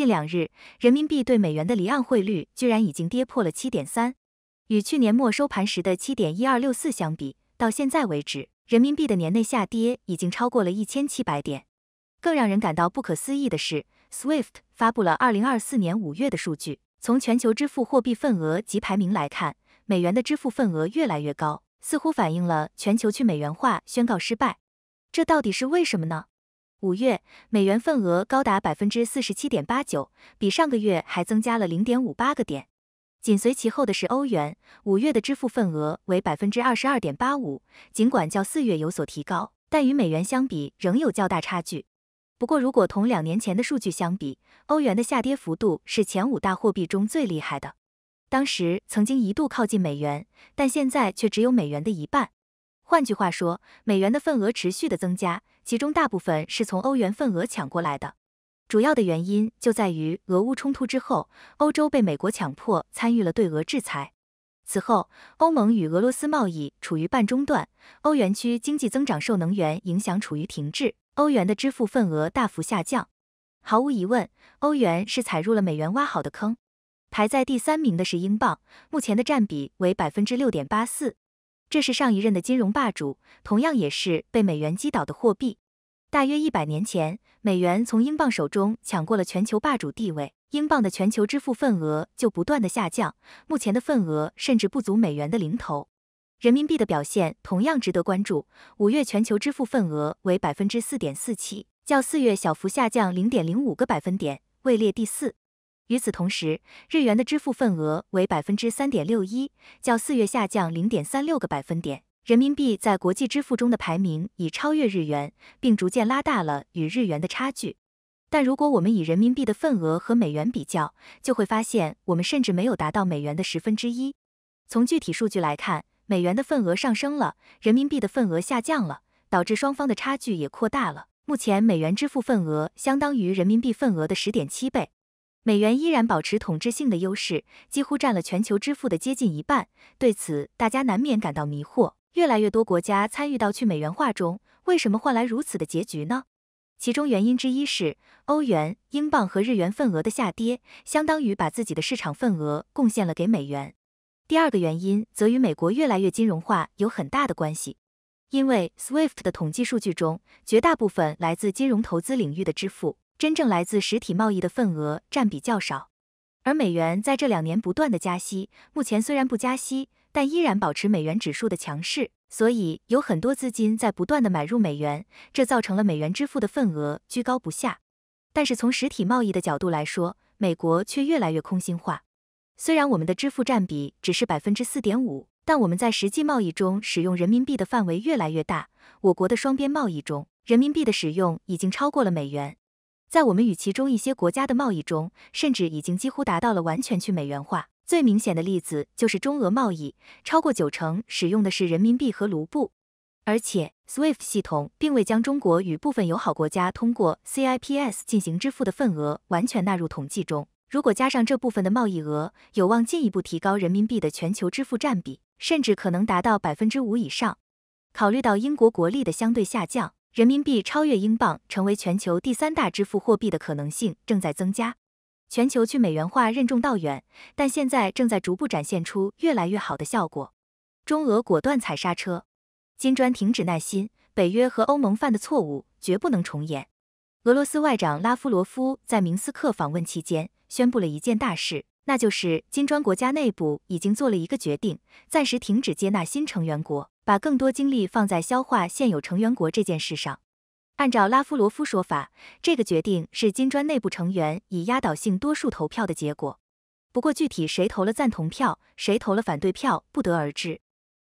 近两日，人民币对美元的离岸汇率居然已经跌破了七点三，与去年末收盘时的七点一二六四相比，到现在为止，人民币的年内下跌已经超过了一千七百点。更让人感到不可思议的是，SWIFT 发布了二零二四年五月的数据，从全球支付货币份额及排名来看，美元的支付份额越来越高，似乎反映了全球去美元化宣告失败。这到底是为什么呢？五月美元份额高达百分之四十七点八九，比上个月还增加了零点五八个点。紧随其后的是欧元，五月的支付份额为百分之二十二点八五。尽管较四月有所提高，但与美元相比仍有较大差距。不过，如果同两年前的数据相比，欧元的下跌幅度是前五大货币中最厉害的。当时曾经一度靠近美元，但现在却只有美元的一半。换句话说，美元的份额持续的增加，其中大部分是从欧元份额抢过来的。主要的原因就在于俄乌冲突之后，欧洲被美国强迫参与了对俄制裁。此后，欧盟与俄罗斯贸易处于半中断，欧元区经济增长受能源影响处于停滞，欧元的支付份额大幅下降。毫无疑问，欧元是踩入了美元挖好的坑。排在第三名的是英镑，目前的占比为百分之六点八四。这是上一任的金融霸主，同样也是被美元击倒的货币。大约一百年前，美元从英镑手中抢过了全球霸主地位，英镑的全球支付份额就不断的下降，目前的份额甚至不足美元的零头。人民币的表现同样值得关注，五月全球支付份额为百分之四点四七，较四月小幅下降零点零五个百分点，位列第四。与此同时，日元的支付份额为百分之三点六一，较四月下降零点三六个百分点。人民币在国际支付中的排名已超越日元，并逐渐拉大了与日元的差距。但如果我们以人民币的份额和美元比较，就会发现我们甚至没有达到美元的十分之一。从具体数据来看，美元的份额上升了，人民币的份额下降了，导致双方的差距也扩大了。目前，美元支付份额相当于人民币份额的十点七倍。美元依然保持统治性的优势，几乎占了全球支付的接近一半。对此，大家难免感到迷惑。越来越多国家参与到去美元化中，为什么换来如此的结局呢？其中原因之一是欧元、英镑和日元份额的下跌，相当于把自己的市场份额贡献了给美元。第二个原因则与美国越来越金融化有很大的关系，因为 SWIFT 的统计数据中，绝大部分来自金融投资领域的支付。真正来自实体贸易的份额占比较少，而美元在这两年不断的加息，目前虽然不加息，但依然保持美元指数的强势，所以有很多资金在不断的买入美元，这造成了美元支付的份额居高不下。但是从实体贸易的角度来说，美国却越来越空心化。虽然我们的支付占比只是百分之四点五，但我们在实际贸易中使用人民币的范围越来越大。我国的双边贸易中，人民币的使用已经超过了美元。在我们与其中一些国家的贸易中，甚至已经几乎达到了完全去美元化。最明显的例子就是中俄贸易，超过九成使用的是人民币和卢布。而且，SWIFT 系统并未将中国与部分友好国家通过 CIPS 进行支付的份额完全纳入统计中。如果加上这部分的贸易额，有望进一步提高人民币的全球支付占比，甚至可能达到百分之五以上。考虑到英国国力的相对下降，人民币超越英镑成为全球第三大支付货币的可能性正在增加。全球去美元化任重道远，但现在正在逐步展现出越来越好的效果。中俄果断踩刹车，金砖停止耐心。北约和欧盟犯的错误绝不能重演。俄罗斯外长拉夫罗夫在明斯克访问期间宣布了一件大事，那就是金砖国家内部已经做了一个决定，暂时停止接纳新成员国。把更多精力放在消化现有成员国这件事上。按照拉夫罗夫说法，这个决定是金砖内部成员以压倒性多数投票的结果。不过，具体谁投了赞同票，谁投了反对票，不得而知。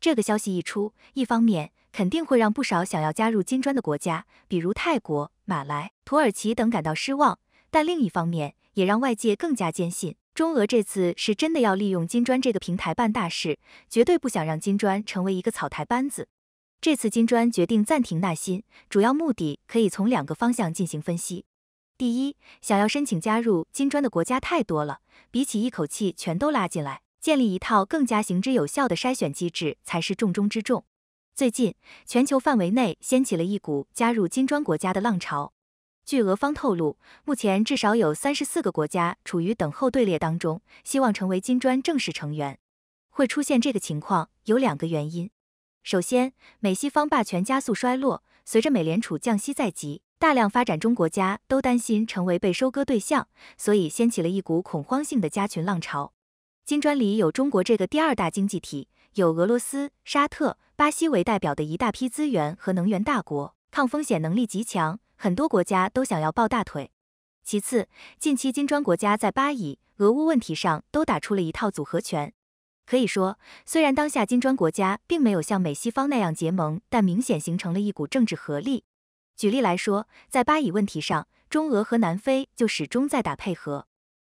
这个消息一出，一方面肯定会让不少想要加入金砖的国家，比如泰国、马来、土耳其等感到失望，但另一方面，也让外界更加坚信，中俄这次是真的要利用金砖这个平台办大事，绝对不想让金砖成为一个草台班子。这次金砖决定暂停纳新，主要目的可以从两个方向进行分析：第一，想要申请加入金砖的国家太多了，比起一口气全都拉进来，建立一套更加行之有效的筛选机制才是重中之重。最近，全球范围内掀起了一股加入金砖国家的浪潮。据俄方透露，目前至少有三十四个国家处于等候队列当中，希望成为金砖正式成员。会出现这个情况有两个原因：首先，美西方霸权加速衰落，随着美联储降息在即，大量发展中国家都担心成为被收割对象，所以掀起了一股恐慌性的加群浪潮。金砖里有中国这个第二大经济体，有俄罗斯、沙特、巴西为代表的一大批资源和能源大国，抗风险能力极强。很多国家都想要抱大腿。其次，近期金砖国家在巴以、俄乌问题上都打出了一套组合拳。可以说，虽然当下金砖国家并没有像美西方那样结盟，但明显形成了一股政治合力。举例来说，在巴以问题上，中俄和南非就始终在打配合。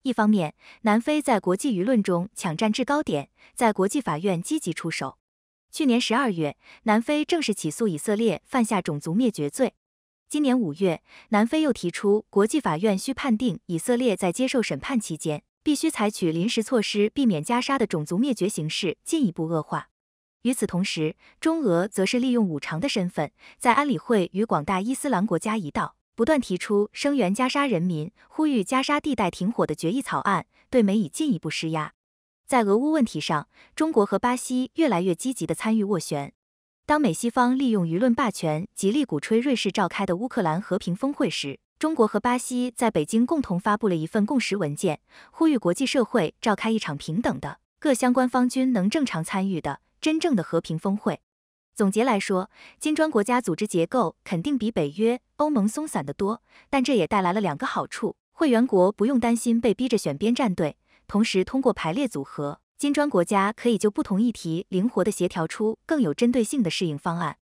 一方面，南非在国际舆论中抢占制高点，在国际法院积极出手。去年十二月，南非正式起诉以色列犯下种族灭绝罪。今年五月，南非又提出，国际法院需判定以色列在接受审判期间，必须采取临时措施，避免加沙的种族灭绝形势进一步恶化。与此同时，中俄则是利用五常的身份，在安理会与广大伊斯兰国家一道，不断提出声援加沙人民、呼吁加沙地带停火的决议草案，对美以进一步施压。在俄乌问题上，中国和巴西越来越积极的参与斡旋。当美西方利用舆论霸权极力鼓吹瑞士召开的乌克兰和平峰会时，中国和巴西在北京共同发布了一份共识文件，呼吁国际社会召开一场平等的、各相关方均能正常参与的真正的和平峰会。总结来说，金砖国家组织结构肯定比北约、欧盟松散得多，但这也带来了两个好处：会员国不用担心被逼着选边站队，同时通过排列组合。金砖国家可以就不同议题灵活地协调出更有针对性的适应方案。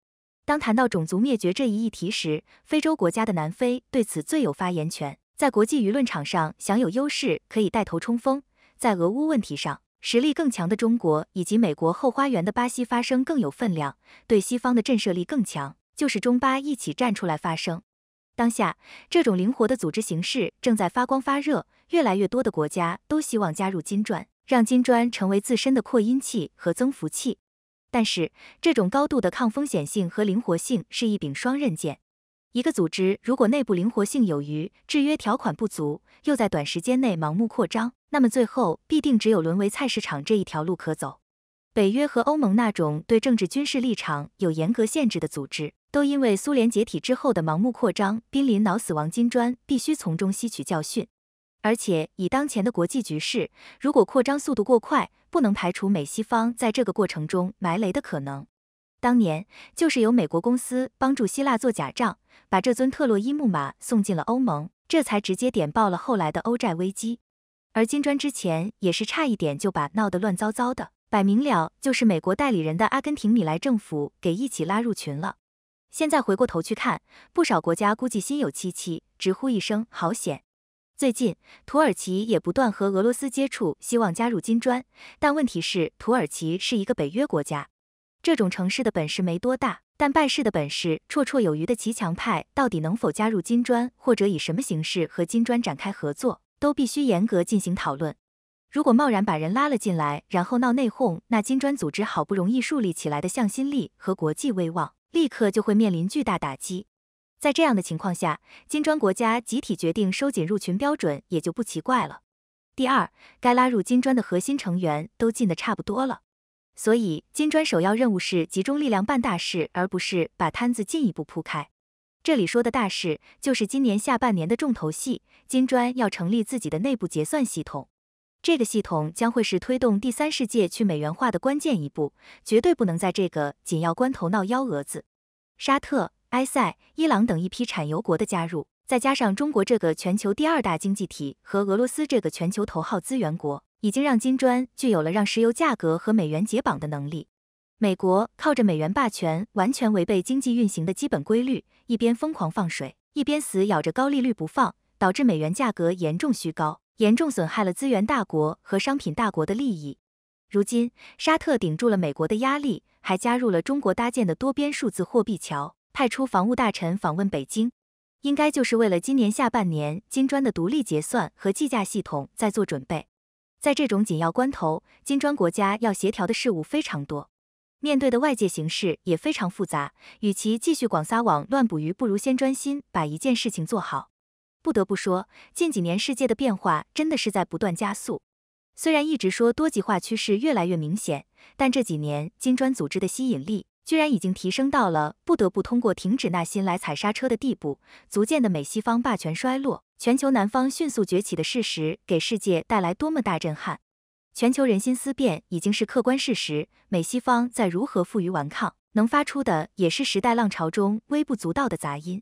当谈到种族灭绝这一议题时，非洲国家的南非对此最有发言权，在国际舆论场上享有优势，可以带头冲锋。在俄乌问题上，实力更强的中国以及美国后花园的巴西发声更有分量，对西方的震慑力更强。就是中巴一起站出来发声。当下，这种灵活的组织形式正在发光发热，越来越多的国家都希望加入金砖。让金砖成为自身的扩音器和增幅器，但是这种高度的抗风险性和灵活性是一柄双刃剑。一个组织如果内部灵活性有余，制约条款不足，又在短时间内盲目扩张，那么最后必定只有沦为菜市场这一条路可走。北约和欧盟那种对政治军事立场有严格限制的组织，都因为苏联解体之后的盲目扩张濒临脑死亡，金砖必须从中吸取教训。而且以当前的国际局势，如果扩张速度过快，不能排除美西方在这个过程中埋雷的可能。当年就是由美国公司帮助希腊做假账，把这尊特洛伊木马送进了欧盟，这才直接点爆了后来的欧债危机。而金砖之前也是差一点就把闹得乱糟糟的，摆明了就是美国代理人的阿根廷米莱政府给一起拉入群了。现在回过头去看，不少国家估计心有戚戚，直呼一声好险。最近，土耳其也不断和俄罗斯接触，希望加入金砖。但问题是，土耳其是一个北约国家，这种城市的本事没多大，但办事的本事绰绰有余的骑强派，到底能否加入金砖，或者以什么形式和金砖展开合作，都必须严格进行讨论。如果贸然把人拉了进来，然后闹内讧，那金砖组织好不容易树立起来的向心力和国际威望，立刻就会面临巨大打击。在这样的情况下，金砖国家集体决定收紧入群标准也就不奇怪了。第二，该拉入金砖的核心成员都进得差不多了，所以金砖首要任务是集中力量办大事，而不是把摊子进一步铺开。这里说的大事就是今年下半年的重头戏，金砖要成立自己的内部结算系统。这个系统将会是推动第三世界去美元化的关键一步，绝对不能在这个紧要关头闹幺蛾子。沙特。埃塞、伊朗等一批产油国的加入，再加上中国这个全球第二大经济体和俄罗斯这个全球头号资源国，已经让金砖具有了让石油价格和美元解绑的能力。美国靠着美元霸权，完全违背经济运行的基本规律，一边疯狂放水，一边死咬着高利率不放，导致美元价格严重虚高，严重损害了资源大国和商品大国的利益。如今，沙特顶住了美国的压力，还加入了中国搭建的多边数字货币桥。派出防务大臣访问北京，应该就是为了今年下半年金砖的独立结算和计价系统在做准备。在这种紧要关头，金砖国家要协调的事务非常多，面对的外界形势也非常复杂。与其继续广撒网、乱捕鱼，不如先专心把一件事情做好。不得不说，近几年世界的变化真的是在不断加速。虽然一直说多极化趋势越来越明显，但这几年金砖组织的吸引力。居然已经提升到了不得不通过停止纳新来踩刹车的地步，逐渐的美西方霸权衰落、全球南方迅速崛起的事实给世界带来多么大震撼。全球人心思变已经是客观事实，美西方在如何负隅顽抗，能发出的也是时代浪潮中微不足道的杂音。